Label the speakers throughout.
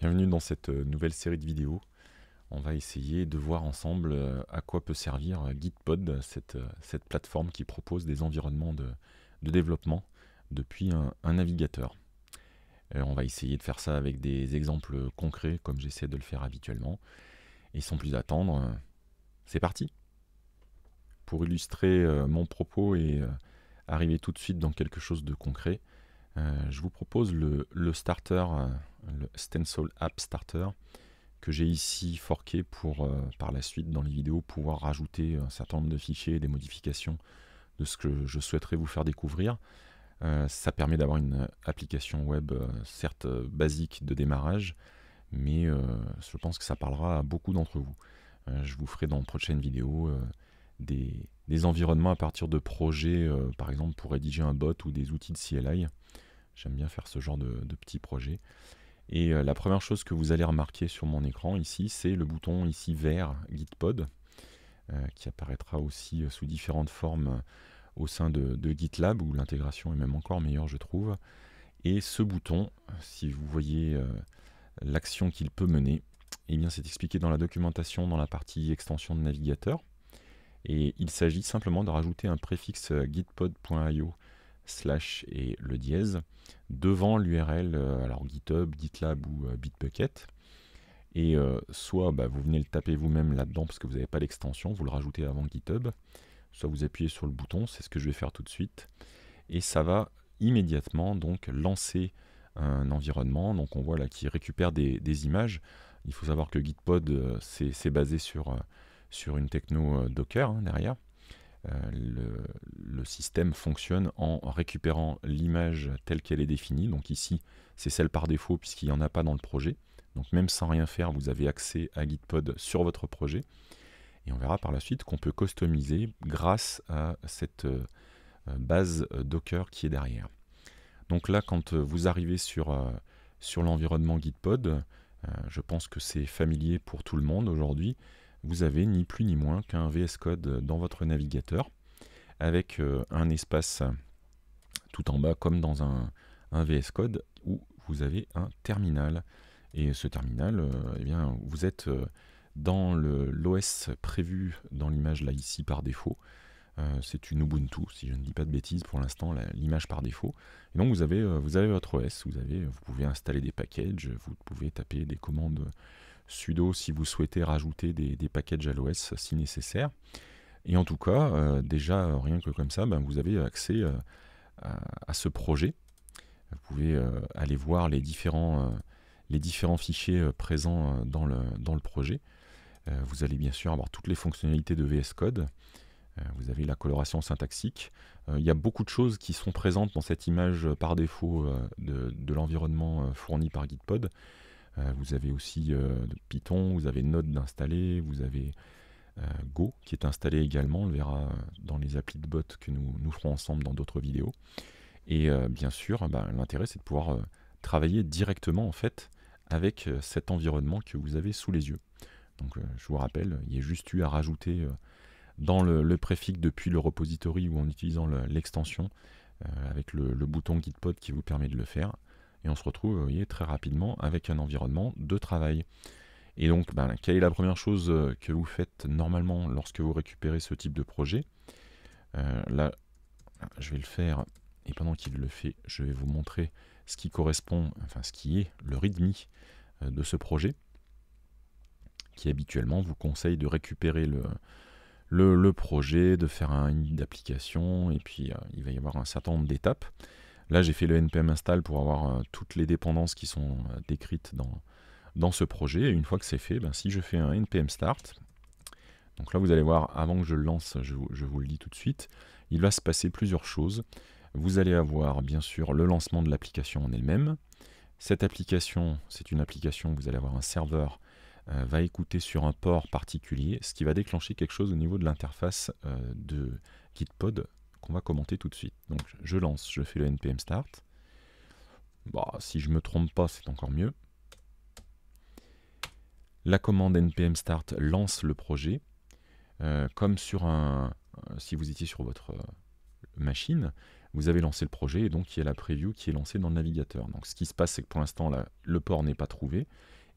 Speaker 1: Bienvenue dans cette euh, nouvelle série de vidéos. On va essayer de voir ensemble euh, à quoi peut servir euh, Gitpod, cette, plateforme qui propose des environnements de, développement depuis un, navigateur. on va essayer de faire ça avec des exemples concrets comme j'essaie de le faire habituellement. Et sans plus attendre, c'est parti pour illustrer euh, mon propos et euh, arriver tout de suite dans quelque chose de concret, euh, je vous propose le, starter, le Stencil App Starter, que j'ai ici forqué pour par la suite dans les vidéos pouvoir rajouter un certain nombre de fichiers et des modifications de ce que je souhaiterais vous faire découvrir. ça permet d'avoir une application web certes basique de démarrage, mais je pense que ça parlera à beaucoup d'entre vous. je vous ferai dans une prochaine vidéo des, environnements à partir de projets, euh, par exemple pour rédiger un bot ou des outils de CLI. J'aime bien faire ce genre de, petits projets. Et euh, la première chose que vous allez remarquer sur mon écran ici, c'est le bouton ici vert Gitpod, euh, qui apparaîtra aussi sous différentes formes au sein de, GitLab, où l'intégration est même encore meilleure, je trouve. Et ce bouton, si vous voyez l'action qu'il peut mener, eh bien c'est expliqué dans la documentation dans la partie extension de navigateur. Et il s'agit simplement de rajouter un préfixe euh, gitpod.io slash et le dièse devant l'URL euh, alors GitHub, GitLab ou euh, Bitbucket. Et soit bah, vous venez le taper vous-même là-dedans parce que vous n'avez pas l'extension, vous le rajoutez avant GitHub, soit vous appuyez sur le bouton, c'est ce que je vais faire tout de suite. Et ça va immédiatement donc lancer un environnement. Donc on voit là qui récupère des, images. Il faut savoir que Gitpod, c'est basé sur sur une techno euh, Docker hein, derrière. Euh, le, système fonctionne en récupérant l'image telle qu'elle est définie. Donc ici, c'est celle par défaut puisqu'il n'y en a pas dans le projet. Donc même sans rien faire, vous avez accès à Gitpod sur votre projet. Et on verra par la suite qu'on peut customiser grâce à cette euh, base Docker qui est derrière. Donc là, quand vous arrivez sur, sur l'environnement Gitpod, je pense que c'est familier pour tout le monde aujourd'hui vous avez ni plus ni moins qu'un VS Code dans votre navigateur avec euh, un espace tout en bas comme dans un, VS Code où vous avez un terminal. Et ce terminal, euh, eh bien, vous êtes euh, dans l'OS prévu dans l'image là ici par défaut. c'est une Ubuntu, si je ne dis pas de bêtises pour l'instant, l'image par défaut. Et donc vous avez, vous avez votre OS, vous, avez, vous pouvez installer des packages, vous pouvez taper des commandes sudo si vous souhaitez rajouter des, packages à l'OS si nécessaire. Et en tout cas, euh, déjà, rien que comme ça, ben, vous avez accès euh, à, ce projet. Vous pouvez euh, aller voir les différents, les différents fichiers présents dans le, dans le projet. vous allez bien sûr avoir toutes les fonctionnalités de VS Code. Vous avez la coloration syntaxique. Il y a beaucoup de choses qui sont présentes dans cette image par défaut de, de l'environnement fourni par Gitpod. Euh, vous avez aussi euh, Python, vous avez Node installé, vous avez euh, Go qui est installé également, on le verra dans les applis de bot que nous, ferons ensemble dans d'autres vidéos. Et bien sûr, bah, l'intérêt c'est de pouvoir travailler directement en fait avec cet environnement que vous avez sous les yeux. Donc je vous rappelle, il y a juste eu à rajouter dans le, préfixe depuis le repository ou en utilisant l'extension avec le bouton GitPod qui vous permet de le faire on se retrouve, voyez, très rapidement avec un environnement de travail. Et donc, ben, quelle est la première chose euh, que vous faites normalement lorsque vous récupérez ce type de projet euh, Là, je vais le faire, et pendant qu'il le fait, je vais vous montrer ce qui correspond, enfin ce qui est le README euh, de ce projet, qui habituellement vous conseille de récupérer le, le, projet, de faire un application, d'application, et puis il va y avoir un certain nombre d'étapes. Là, j'ai fait le npm install pour avoir euh, toutes les dépendances qui sont euh, décrites dans, dans ce projet. Et une fois que c'est fait, ben, si je fais un npm start, donc là, vous allez voir, avant que je le lance, je, vous le dis tout de suite, il va se passer plusieurs choses. Vous allez avoir, bien sûr, le lancement de l'application en elle-même. Cette application, c'est une application, vous allez avoir un serveur euh, va écouter sur un port particulier, ce qui va déclencher quelque chose au niveau de l'interface de GitPod on va commenter tout de suite. Donc je lance, je fais le npm start. Bah, si je me trompe pas, c'est encore mieux. La commande npm start lance le projet. Euh, comme sur un, euh, si vous étiez sur votre euh, machine, vous avez lancé le projet et donc il y a la preview qui est lancée dans le navigateur. Donc ce qui se passe, c'est que pour l'instant, le port n'est pas trouvé.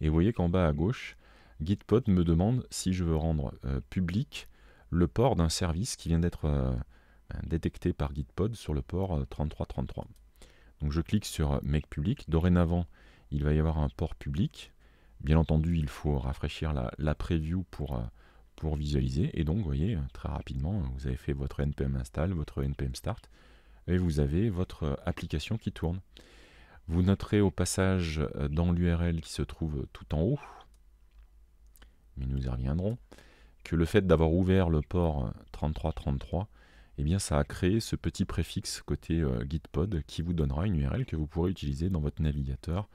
Speaker 1: Et vous voyez qu'en bas à gauche, Gitpod me demande si je veux rendre public le port d'un service qui vient d'être euh, détecté par GitPod sur le port 3333. Euh, donc je clique sur euh, Make public. Dorénavant, il va y avoir un port public. Bien entendu, il faut rafraîchir la, preview pour, pour visualiser. Et donc, vous voyez, très rapidement, vous avez fait votre NPM install, votre NPM start, et vous avez votre application qui tourne. Vous noterez au passage dans l'URL qui se trouve tout en haut, mais nous y reviendrons, que le fait d'avoir ouvert le port 3333 eh bien ça a créé ce petit préfixe côté euh, Gitpod qui vous donnera une URL que vous pourrez utiliser dans votre navigateur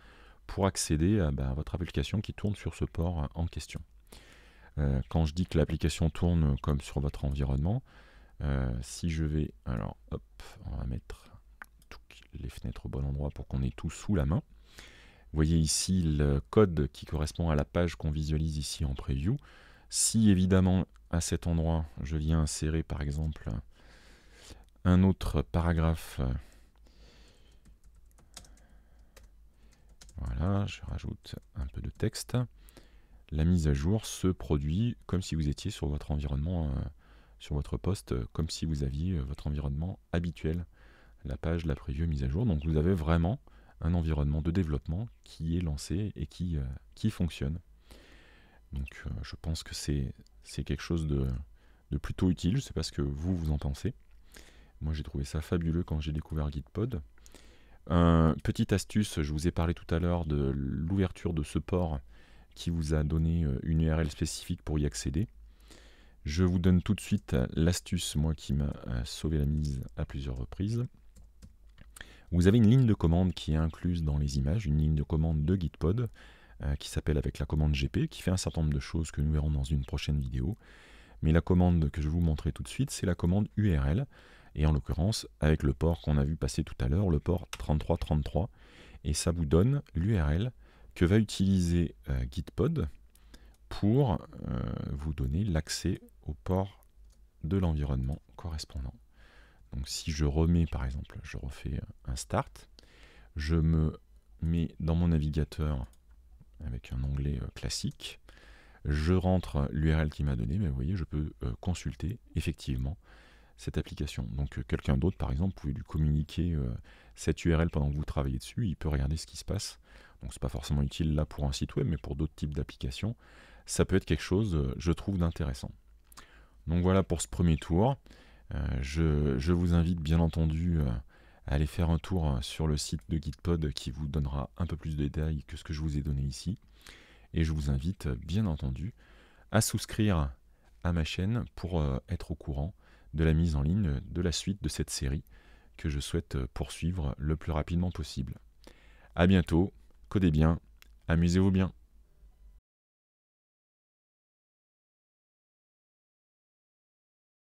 Speaker 1: pour accéder à, bah, votre application qui tourne sur ce port en question. Euh, quand je dis que l'application tourne comme sur votre environnement, euh, si je vais, alors hop, on va mettre toutes les fenêtres au bon endroit pour qu'on ait tout sous la main. Vous voyez ici le code qui correspond à la page qu'on visualise ici en preview. Si évidemment à cet endroit je viens insérer par exemple un autre paragraphe. Euh. Voilà, je rajoute un peu de texte. La mise à jour se produit comme si vous étiez sur votre environnement, euh, sur votre poste, euh, comme si vous aviez votre environnement habituel. La page, la preview, mise à jour. Donc vous avez vraiment un environnement de développement qui est lancé et qui, qui fonctionne. Donc je pense que c'est quelque chose de, de plutôt utile. Je ne sais pas ce que vous, vous en pensez. Moi, j'ai trouvé ça fabuleux quand j'ai découvert GitPod. petite astuce, je vous ai parlé tout à l'heure de l'ouverture de ce port qui vous a donné euh, une URL spécifique pour y accéder. Je vous donne tout de suite l'astuce, moi, qui m'a euh, sauvé la mise à plusieurs reprises. Vous avez une ligne de commande qui est incluse dans les images, une ligne de commande de Gitpod, euh, qui s'appelle avec la commande GP, qui fait un certain nombre de choses que nous verrons dans une prochaine vidéo. Mais la commande que je vais vous montrer tout de suite, c'est la commande URL et en l'occurrence avec le port qu'on a vu passer tout à l'heure, le port 3333, et ça vous donne l'URL que va utiliser euh, Gitpod pour euh, vous donner l'accès au port de l'environnement correspondant. Donc si je remets par exemple, je refais un start, je me mets dans mon navigateur avec un onglet euh, classique, je rentre l'URL qui m'a donné, mais vous voyez, je peux consulter effectivement cette application. Donc euh, quelqu'un d'autre, par exemple, pouvait lui communiquer euh, cette URL pendant que vous travaillez dessus, il peut regarder ce qui se passe. Donc c'est pas forcément utile là pour un site web, mais pour d'autres types d'applications, ça peut être quelque chose, euh, je trouve, d'intéressant. Donc voilà pour ce premier tour. je, vous invite bien entendu à aller faire un tour sur le site de GitPod qui vous donnera un peu plus de détails que ce que je vous ai donné ici. Et je vous invite bien entendu à souscrire à ma chaîne pour être au courant de la mise en ligne de la suite de cette série que je souhaite euh, poursuivre le plus rapidement possible. A bientôt, codez bien, amusez-vous bien.